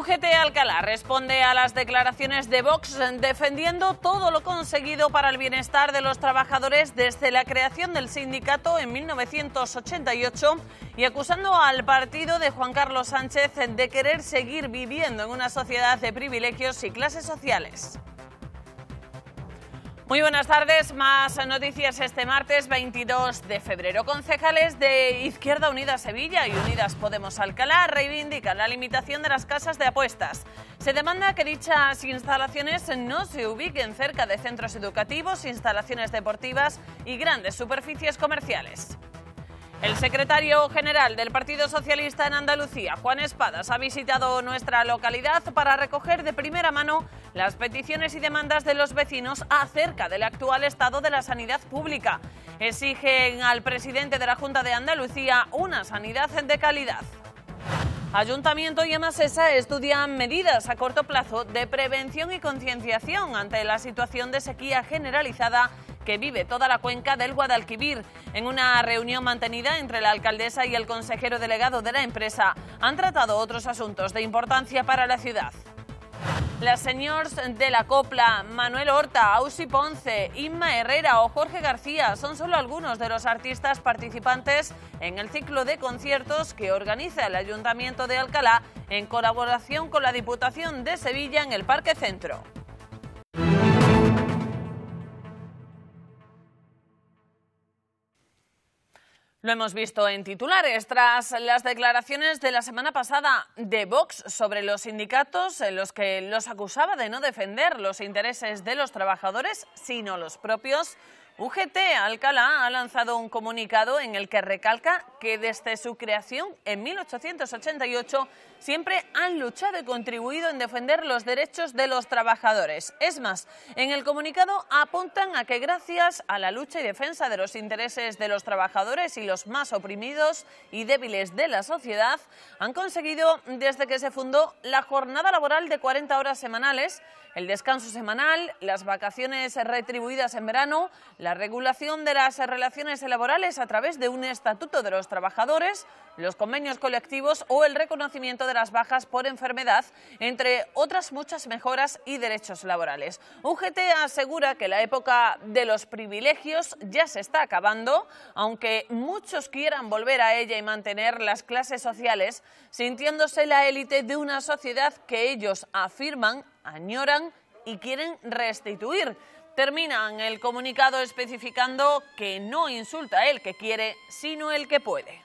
UGT Alcalá responde a las declaraciones de Vox defendiendo todo lo conseguido para el bienestar de los trabajadores desde la creación del sindicato en 1988 y acusando al partido de Juan Carlos Sánchez de querer seguir viviendo en una sociedad de privilegios y clases sociales. Muy buenas tardes, más noticias este martes 22 de febrero. Concejales de Izquierda Unida Sevilla y Unidas Podemos Alcalá reivindican la limitación de las casas de apuestas. Se demanda que dichas instalaciones no se ubiquen cerca de centros educativos, instalaciones deportivas y grandes superficies comerciales. El secretario general del Partido Socialista en Andalucía, Juan Espadas, ha visitado nuestra localidad para recoger de primera mano las peticiones y demandas de los vecinos acerca del actual estado de la sanidad pública. Exigen al presidente de la Junta de Andalucía una sanidad de calidad. Ayuntamiento y EMASESA estudian medidas a corto plazo de prevención y concienciación ante la situación de sequía generalizada que vive toda la cuenca del Guadalquivir. En una reunión mantenida entre la alcaldesa y el consejero delegado de la empresa, han tratado otros asuntos de importancia para la ciudad. Las señores de la Copla, Manuel Horta, Ausi Ponce, Inma Herrera o Jorge García son solo algunos de los artistas participantes en el ciclo de conciertos que organiza el Ayuntamiento de Alcalá en colaboración con la Diputación de Sevilla en el Parque Centro. Lo hemos visto en titulares. Tras las declaraciones de la semana pasada de Vox sobre los sindicatos en los que los acusaba de no defender los intereses de los trabajadores, sino los propios, UGT Alcalá ha lanzado un comunicado en el que recalca que desde su creación en 1888 siempre han luchado y contribuido en defender los derechos de los trabajadores. Es más, en el comunicado apuntan a que gracias a la lucha y defensa de los intereses de los trabajadores y los más oprimidos y débiles de la sociedad, han conseguido desde que se fundó la jornada laboral de 40 horas semanales, el descanso semanal, las vacaciones retribuidas en verano, la regulación de las relaciones laborales a través de un estatuto de los trabajadores, los convenios colectivos o el reconocimiento de las bajas por enfermedad, entre otras muchas mejoras y derechos laborales. UGT asegura que la época de los privilegios ya se está acabando, aunque muchos quieran volver a ella y mantener las clases sociales, sintiéndose la élite de una sociedad que ellos afirman, añoran y quieren restituir. Terminan el comunicado especificando que no insulta el que quiere, sino el que puede.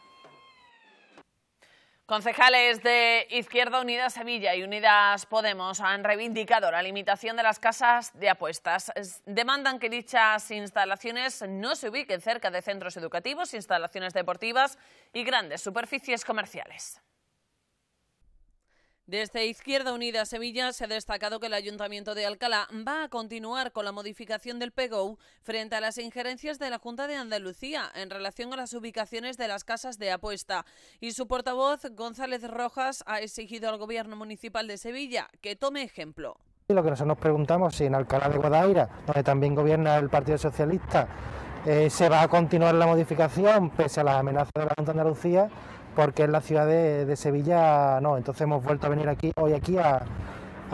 Concejales de Izquierda Unida Sevilla y Unidas Podemos han reivindicado la limitación de las casas de apuestas. Demandan que dichas instalaciones no se ubiquen cerca de centros educativos, instalaciones deportivas y grandes superficies comerciales. Desde Izquierda Unida Sevilla se ha destacado que el Ayuntamiento de Alcalá va a continuar con la modificación del PGO frente a las injerencias de la Junta de Andalucía en relación a las ubicaciones de las casas de apuesta. Y su portavoz, González Rojas, ha exigido al Gobierno Municipal de Sevilla que tome ejemplo. Y lo que nosotros nos preguntamos si en Alcalá de Guadaira, donde también gobierna el Partido Socialista, eh, se va a continuar la modificación pese a las amenazas de la Junta de Andalucía porque es la ciudad de, Sevilla no. Entonces hemos vuelto a venir aquí hoy aquí a,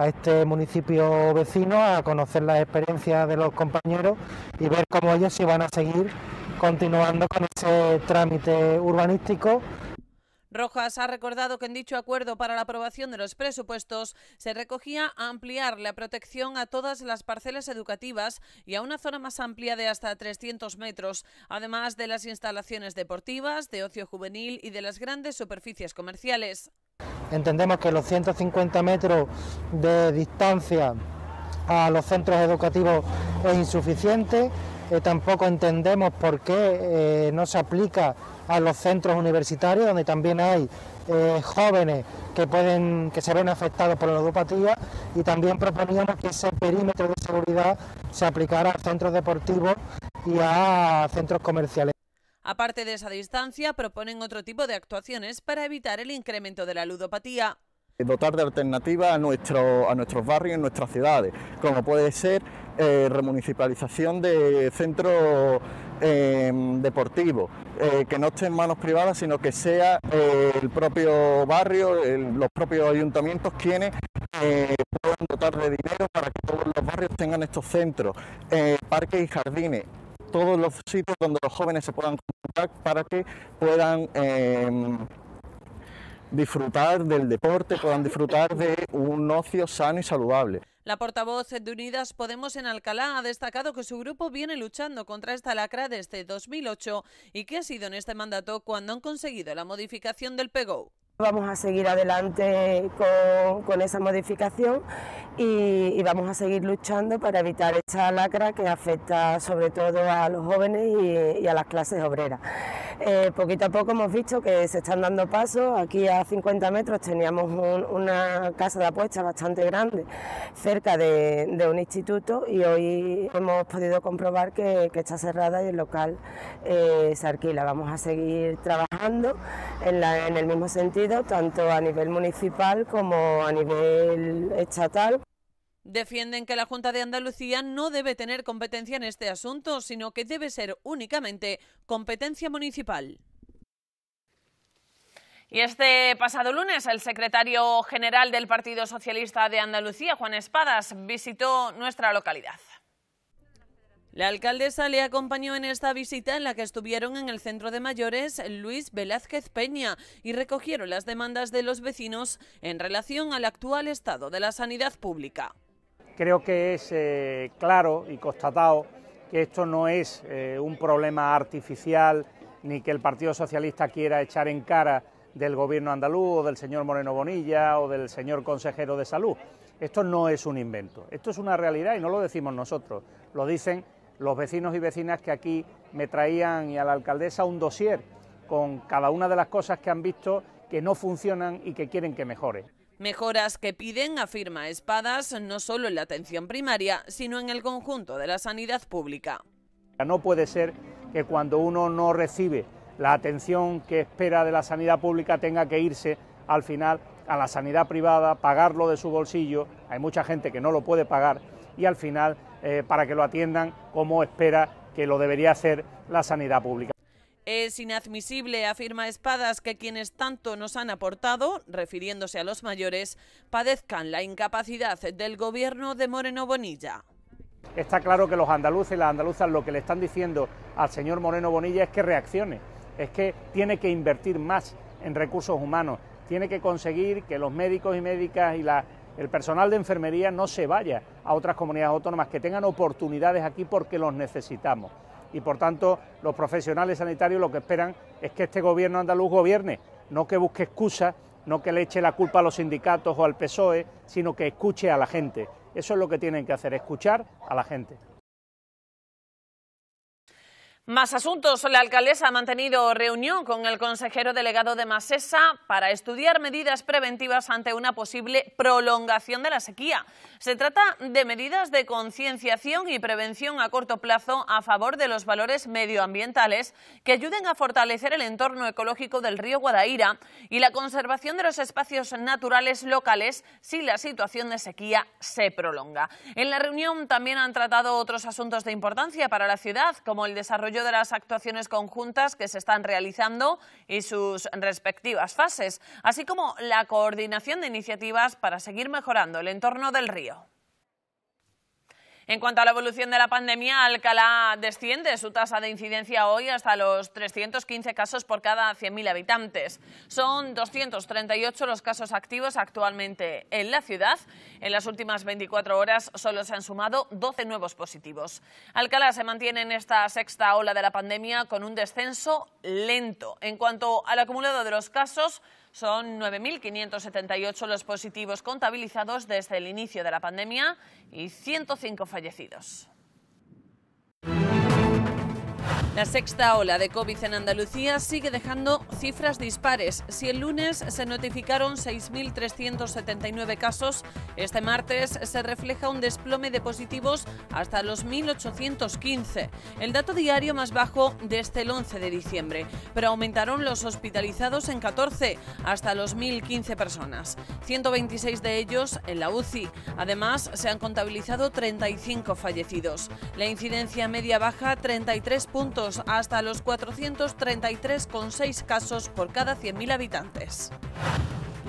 este municipio vecino a conocer las experiencias de los compañeros y ver cómo ellos se van a seguir continuando con ese trámite urbanístico Rojas ha recordado que en dicho acuerdo para la aprobación de los presupuestos se recogía ampliar la protección a todas las parcelas educativas y a una zona más amplia de hasta 300 metros, además de las instalaciones deportivas, de ocio juvenil y de las grandes superficies comerciales. Entendemos que los 150 metros de distancia a los centros educativos es insuficiente, eh, tampoco entendemos por qué eh, no se aplica a los centros universitarios, donde también hay eh, jóvenes que, pueden, que se ven afectados por la ludopatía y también proponíamos que ese perímetro de seguridad se aplicara a centros deportivos y a centros comerciales. Aparte de esa distancia, proponen otro tipo de actuaciones para evitar el incremento de la ludopatía dotar de alternativa a, nuestro, a nuestros barrios, y nuestras ciudades, como puede ser eh, remunicipalización de centros em, deportivos, eh, que no esté en manos privadas, sino que sea eh, el propio barrio, los propios ayuntamientos quienes puedan dotar de dinero para que todos los barrios tengan estos centros, parques y jardines todos los sitios donde los jóvenes se puedan contactar para que puedan em, disfrutar del deporte, puedan disfrutar de un ocio sano y saludable. La portavoz de Unidas Podemos en Alcalá ha destacado que su grupo viene luchando contra esta lacra desde 2008 y que ha sido en este mandato cuando han conseguido la modificación del PEGO. Vamos a seguir adelante con, esa modificación y, vamos a seguir luchando para evitar esta lacra que afecta sobre todo a los jóvenes y, a las clases obreras. Eh, poquito a poco hemos visto que se están dando pasos. Aquí a 50 metros teníamos una casa de apuestas bastante grande cerca de, un instituto y hoy hemos podido comprobar que, está cerrada y el local eh, se alquila. Vamos a seguir trabajando en el mismo sentido tanto a nivel municipal como a nivel estatal. Defienden que la Junta de Andalucía no debe tener competencia en este asunto, sino que debe ser únicamente competencia municipal. Y este pasado lunes, el secretario general del Partido Socialista de Andalucía, Juan Espadas, visitó nuestra localidad. La alcaldesa le acompañó en esta visita en la que estuvieron en el centro de mayores Luis Velázquez Peña y recogieron las demandas de los vecinos en relación al actual estado de la sanidad pública. Creo que es eh, claro y constatado que esto no es eh, un problema artificial ni que el Partido Socialista quiera echar en cara del gobierno andaluz o del señor Moreno Bonilla o del señor consejero de salud. Esto no es un invento, esto es una realidad y no lo decimos nosotros, lo dicen los vecinos y vecinas que aquí me traían y a la alcaldesa un dossier con cada una de las cosas que han visto que no funcionan y que quieren que mejore. Mejoras que piden, afirma Espadas, no solo en la atención primaria, sino en el conjunto de la sanidad pública. No puede ser que cuando uno no recibe la atención que espera de la sanidad pública tenga que irse al final a la sanidad privada, pagarlo de su bolsillo, hay mucha gente que no lo puede pagar y al final eh, para que lo atiendan como espera que lo debería hacer la sanidad pública. Es inadmisible, afirma Espadas, que quienes tanto nos han aportado, refiriéndose a los mayores, padezcan la incapacidad del gobierno de Moreno Bonilla. Está claro que los andaluces y las andaluzas lo que le están diciendo al señor Moreno Bonilla es que reaccione, es que tiene que invertir más en recursos humanos, tiene que conseguir que los médicos y médicas y las el personal de enfermería no se vaya a otras comunidades autónomas, que tengan oportunidades aquí porque los necesitamos. Y por tanto, los profesionales sanitarios lo que esperan es que este gobierno andaluz gobierne, no que busque excusas, no que le eche la culpa a los sindicatos o al PSOE, sino que escuche a la gente. Eso es lo que tienen que hacer, escuchar a la gente. Más asuntos. La alcaldesa ha mantenido reunión con el consejero delegado de Masesa para estudiar medidas preventivas ante una posible prolongación de la sequía. Se trata de medidas de concienciación y prevención a corto plazo a favor de los valores medioambientales que ayuden a fortalecer el entorno ecológico del río Guadaira y la conservación de los espacios naturales locales si la situación de sequía se prolonga. En la reunión también han tratado otros asuntos de importancia para la ciudad, como el desarrollo de las actuaciones conjuntas que se están realizando y sus respectivas fases, así como la coordinación de iniciativas para seguir mejorando el entorno del río. En cuanto a la evolución de la pandemia, Alcalá desciende su tasa de incidencia hoy hasta los 315 casos por cada 100.000 habitantes. Son 238 los casos activos actualmente en la ciudad. En las últimas 24 horas solo se han sumado 12 nuevos positivos. Alcalá se mantiene en esta sexta ola de la pandemia con un descenso lento. En cuanto al acumulado de los casos, son 9.578 los positivos contabilizados desde el inicio de la pandemia y 105 fallecidos. La sexta ola de COVID en Andalucía sigue dejando cifras dispares. Si el lunes se notificaron 6.379 casos, este martes se refleja un desplome de positivos hasta los 1.815, el dato diario más bajo desde el 11 de diciembre, pero aumentaron los hospitalizados en 14 hasta los 1.015 personas, 126 de ellos en la UCI. Además, se han contabilizado 35 fallecidos. La incidencia media baja 33 puntos hasta los 433,6 casos por cada 100.000 habitantes.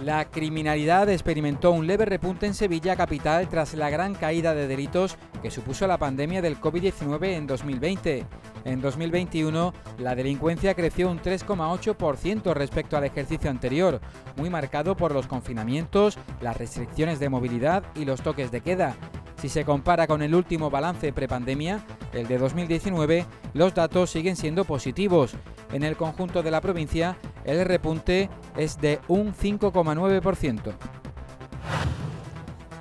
La criminalidad experimentó un leve repunte en Sevilla capital tras la gran caída de delitos que supuso la pandemia del COVID-19 en 2020. En 2021, la delincuencia creció un 3,8% respecto al ejercicio anterior, muy marcado por los confinamientos, las restricciones de movilidad y los toques de queda. Si se compara con el último balance prepandemia, el de 2019, los datos siguen siendo positivos. En el conjunto de la provincia, el repunte es de un 5,9%.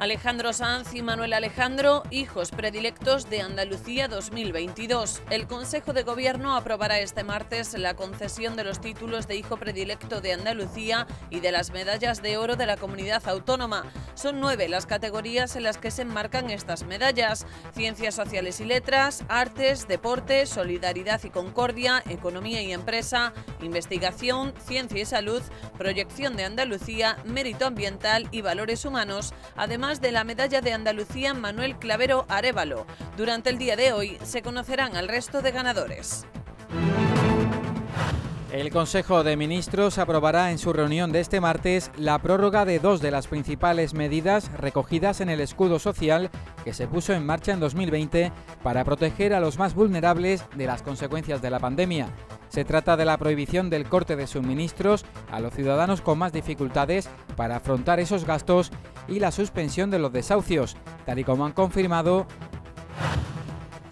Alejandro Sanz y Manuel Alejandro, hijos predilectos de Andalucía 2022. El Consejo de Gobierno aprobará este martes la concesión de los títulos de hijo predilecto de Andalucía y de las medallas de oro de la comunidad autónoma. Son nueve las categorías en las que se enmarcan estas medallas. Ciencias sociales y letras, artes, deporte, solidaridad y concordia, economía y empresa, investigación, ciencia y salud, proyección de Andalucía, mérito ambiental y valores humanos. Además, de la medalla de Andalucía Manuel Clavero Arevalo. Durante el día de hoy se conocerán al resto de ganadores. El Consejo de Ministros aprobará en su reunión de este martes la prórroga de dos de las principales medidas recogidas en el escudo social que se puso en marcha en 2020 para proteger a los más vulnerables de las consecuencias de la pandemia. Se trata de la prohibición del corte de suministros a los ciudadanos con más dificultades para afrontar esos gastos y la suspensión de los desahucios, tal y como han confirmado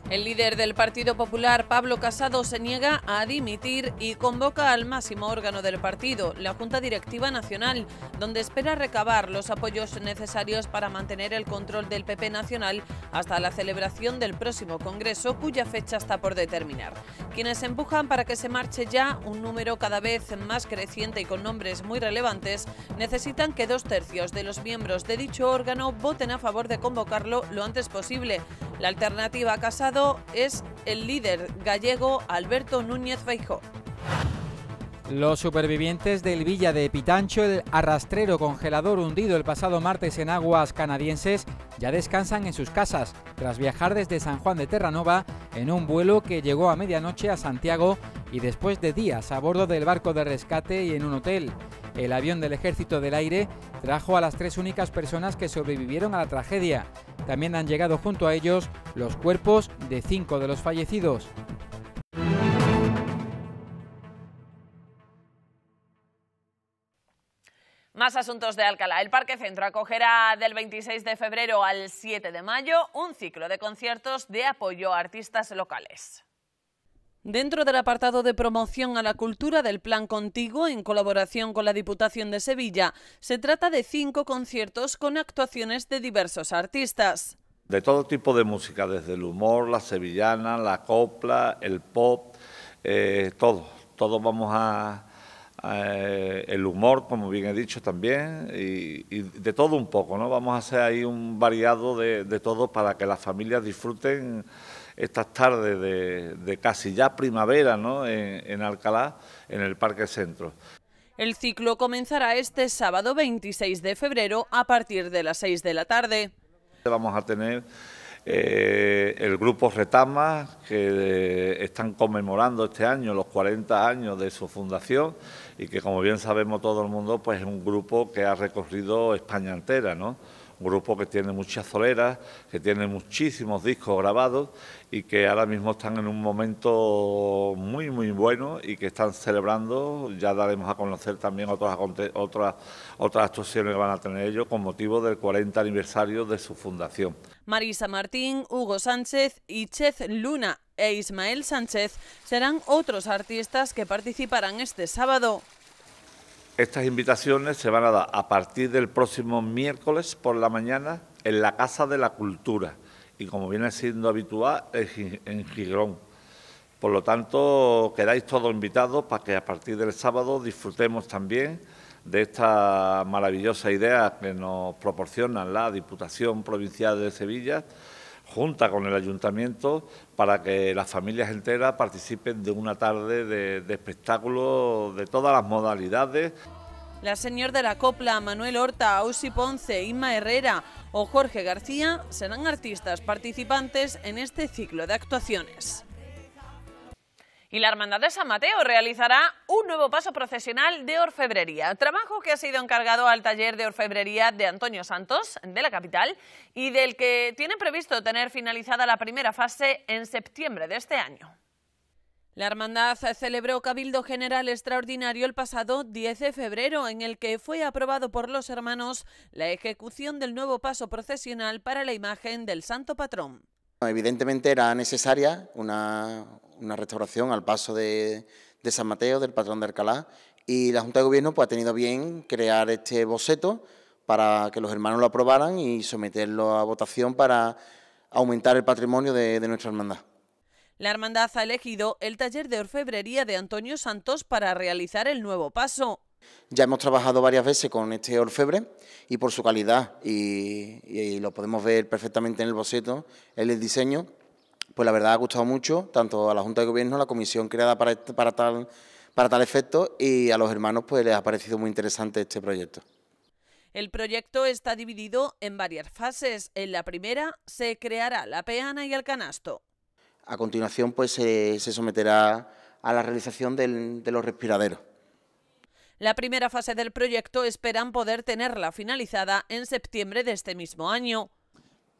el líder del Partido Popular, Pablo Casado, se niega a dimitir y convoca al máximo órgano del partido, la Junta Directiva Nacional, donde espera recabar los apoyos necesarios para mantener el control del PP Nacional hasta la celebración del próximo Congreso, cuya fecha está por determinar. Quienes empujan para que se marche ya, un número cada vez más creciente y con nombres muy relevantes, necesitan que dos tercios de los miembros de dicho órgano voten a favor de convocarlo lo antes posible, la alternativa a Casado es el líder gallego Alberto Núñez Feijóo. Los supervivientes del Villa de Pitancho, el arrastrero congelador hundido el pasado martes en aguas canadienses, ya descansan en sus casas tras viajar desde San Juan de Terranova en un vuelo que llegó a medianoche a Santiago y después de días a bordo del barco de rescate y en un hotel. El avión del Ejército del Aire trajo a las tres únicas personas que sobrevivieron a la tragedia. También han llegado junto a ellos los cuerpos de cinco de los fallecidos. Más asuntos de Alcalá. El Parque Centro acogerá del 26 de febrero al 7 de mayo un ciclo de conciertos de apoyo a artistas locales. Dentro del apartado de promoción a la cultura del Plan Contigo, en colaboración con la Diputación de Sevilla, se trata de cinco conciertos con actuaciones de diversos artistas. De todo tipo de música, desde el humor, la sevillana, la copla, el pop, eh, todo. todos vamos a, eh, el humor, como bien he dicho también, y, de todo un poco, ¿no? Vamos a hacer ahí un variado de, de todo para que las familias disfruten estas tardes de, casi ya primavera ¿no? en, Alcalá, en el Parque Centro. El ciclo comenzará este sábado 26 de febrero a partir de las 6 de la tarde. Vamos a tener eh, el grupo Retama... que eh, están conmemorando este año los 40 años de su fundación y que, como bien sabemos todo el mundo, pues es un grupo que ha recorrido España entera, ¿no? grupo que tiene muchas soleras, que tiene muchísimos discos grabados y que ahora mismo están en un momento muy, muy bueno y que están celebrando. Ya daremos a conocer también otras, otras, otras actuaciones que van a tener ellos con motivo del 40 aniversario de su fundación. Marisa Martín, Hugo Sánchez y Chez Luna e Ismael Sánchez serán otros artistas que participarán este sábado. Estas invitaciones se van a dar a partir del próximo miércoles por la mañana en la Casa de la Cultura y como viene siendo habitual en Gigrón. Por lo tanto, quedáis todos invitados para que a partir del sábado disfrutemos también de esta maravillosa idea que nos proporciona la Diputación Provincial de Sevilla junta con el ayuntamiento para que las familias enteras participen de una tarde de, de espectáculos de todas las modalidades. La señora de la copla, Manuel Horta, Ausi Ponce, Inma Herrera o Jorge García serán artistas participantes en este ciclo de actuaciones y la Hermandad de San Mateo realizará un nuevo paso procesional de orfebrería, trabajo que ha sido encargado al taller de orfebrería de Antonio Santos, de la capital, y del que tiene previsto tener finalizada la primera fase en septiembre de este año. La Hermandad celebró Cabildo General Extraordinario el pasado 10 de febrero, en el que fue aprobado por los hermanos la ejecución del nuevo paso procesional para la imagen del Santo Patrón. Evidentemente era necesaria una, restauración al paso de, San Mateo, del patrón de Alcalá, y la Junta de Gobierno pues, ha tenido bien crear este boceto para que los hermanos lo aprobaran y someterlo a votación para aumentar el patrimonio de nuestra hermandad. La hermandad ha elegido el taller de orfebrería de Antonio Santos para realizar el nuevo paso. Ya hemos trabajado varias veces con este orfebre y por su calidad, y, lo podemos ver perfectamente en el boceto, en el diseño, pues la verdad ha gustado mucho, tanto a la Junta de Gobierno, la comisión creada este, para, tal, para tal efecto, y a los hermanos pues les ha parecido muy interesante este proyecto. El proyecto está dividido en varias fases. En la primera se creará la peana y el canasto. A continuación pues se, someterá a la realización de los respiraderos. La primera fase del proyecto esperan poder tenerla finalizada en septiembre de este mismo año.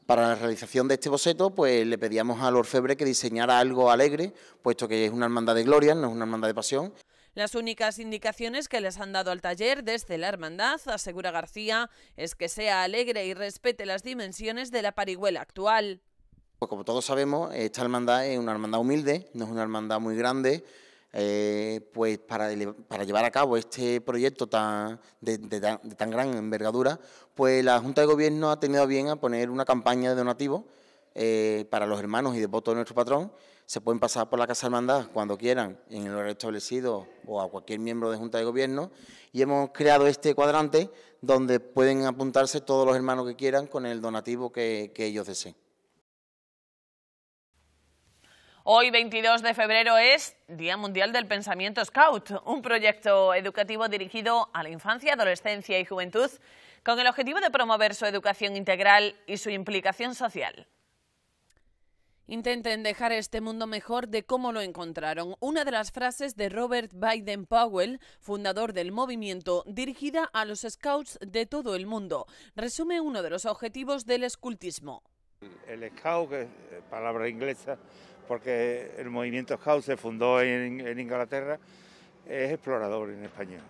Para la realización de este boceto, pues le pedíamos al orfebre que diseñara algo alegre, puesto que es una hermandad de gloria, no es una hermandad de pasión. Las únicas indicaciones que les han dado al taller desde la hermandad, asegura García, es que sea alegre y respete las dimensiones de la parihuela actual. Pues como todos sabemos, esta hermandad es una hermandad humilde, no es una hermandad muy grande, eh, pues para, para, llevar a cabo este proyecto tan, de, tan gran envergadura, pues la Junta de Gobierno ha tenido bien a poner una campaña de donativos eh, para los hermanos y devotos de nuestro patrón. Se pueden pasar por la Casa Hermandad cuando quieran, en el horario establecido o a cualquier miembro de Junta de Gobierno. Y hemos creado este cuadrante donde pueden apuntarse todos los hermanos que quieran con el donativo que ellos deseen. Hoy, 22 de febrero, es Día Mundial del Pensamiento Scout, un proyecto educativo dirigido a la infancia, adolescencia y juventud con el objetivo de promover su educación integral y su implicación social. Intenten dejar este mundo mejor de cómo lo encontraron. Una de las frases de Robert Biden Powell, fundador del movimiento, dirigida a los scouts de todo el mundo, resume uno de los objetivos del escultismo. El scout, palabra inglesa, porque el movimiento Scout se fundó en, Inglaterra, es explorador en español.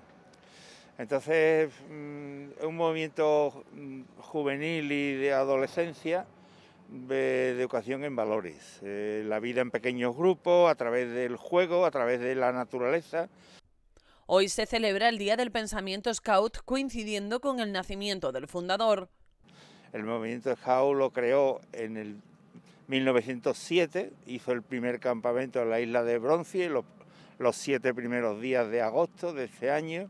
Entonces, es mm, un movimiento mm, juvenil y de adolescencia de educación en valores, eh, la vida en pequeños grupos, a través del juego, a través de la naturaleza. Hoy se celebra el Día del Pensamiento Scout coincidiendo con el nacimiento del fundador. El movimiento Scout lo creó en el 1907 hizo el primer campamento en la isla de Bronce los, siete primeros días de agosto de ese año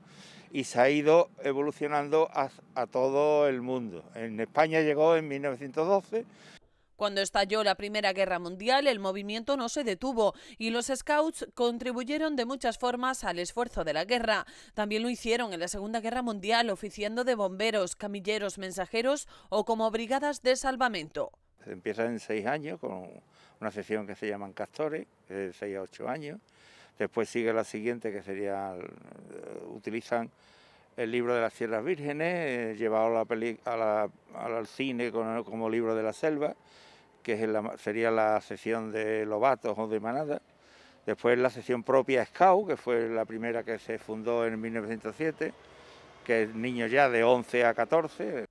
y se ha ido evolucionando a todo el mundo. En España llegó en 1912. Cuando estalló la Primera Guerra Mundial, el movimiento no se detuvo y los scouts contribuyeron de muchas formas al esfuerzo de la guerra. También lo hicieron en la Segunda Guerra Mundial oficiando de bomberos, camilleros, mensajeros o como brigadas de salvamento empieza en seis años con una sesión que se llaman castores, de seis a ocho años. Después sigue la siguiente que sería, eh, utilizan el libro de las Sierras vírgenes, eh, llevado la al cine con, como libro de la selva, que sería la sesión de Lobatos o de Manada. Después la sesión propia Scout, que fue la primera que se fundó en 1907, que es niños ya de 11 a 14.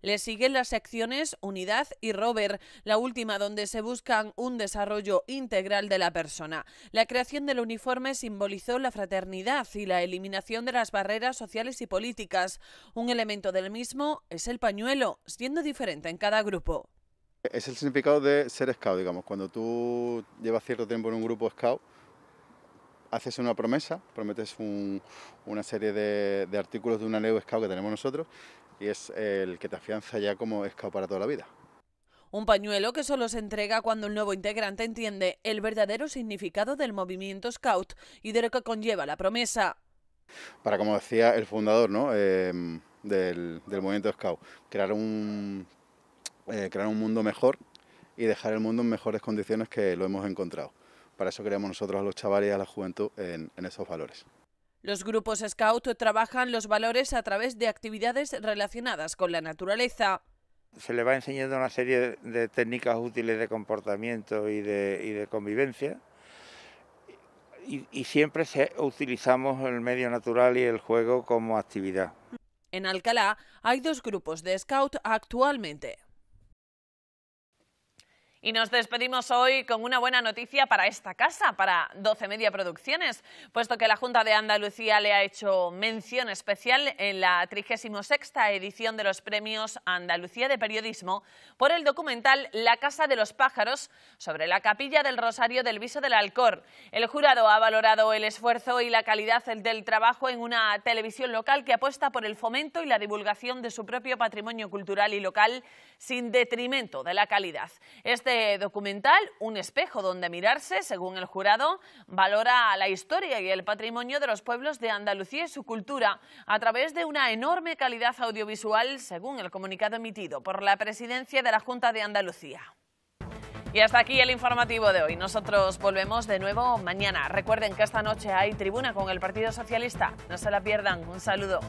Le siguen las secciones Unidad y Rover, la última donde se busca un desarrollo integral de la persona. La creación del uniforme simbolizó la fraternidad y la eliminación de las barreras sociales y políticas. Un elemento del mismo es el pañuelo, siendo diferente en cada grupo. Es el significado de ser scout, digamos. Cuando tú llevas cierto tiempo en un grupo scout, haces una promesa, prometes una serie de, artículos de una ley scout que tenemos nosotros y es el que te afianza ya como scout para toda la vida. Un pañuelo que solo se entrega cuando el nuevo integrante entiende el verdadero significado del movimiento scout y de lo que conlleva la promesa. Para, como decía el fundador ¿no? Em, del, movimiento scout, eh, crear un, mundo mejor y dejar el mundo en mejores condiciones que lo hemos encontrado. Para eso creamos nosotros a los chavales y a la juventud en esos valores. Los grupos Scout trabajan los valores a través de actividades relacionadas con la naturaleza. Se le va enseñando una serie de técnicas útiles de comportamiento y de, convivencia. Y, y siempre se, utilizamos el medio natural y el juego como actividad. En Alcalá hay dos grupos de Scout actualmente. Y nos despedimos hoy con una buena noticia para esta casa, para 12 Media Producciones, puesto que la Junta de Andalucía le ha hecho mención especial en la 36 edición de los premios Andalucía de Periodismo por el documental La Casa de los Pájaros sobre la capilla del Rosario del Viso del Alcor. El jurado ha valorado el esfuerzo y la calidad del trabajo en una televisión local que apuesta por el fomento y la divulgación de su propio patrimonio cultural y local sin detrimento de la calidad. Este este documental, Un espejo donde mirarse, según el jurado, valora la historia y el patrimonio de los pueblos de Andalucía y su cultura a través de una enorme calidad audiovisual, según el comunicado emitido por la presidencia de la Junta de Andalucía. Y hasta aquí el informativo de hoy. Nosotros volvemos de nuevo mañana. Recuerden que esta noche hay tribuna con el Partido Socialista. No se la pierdan. Un saludo.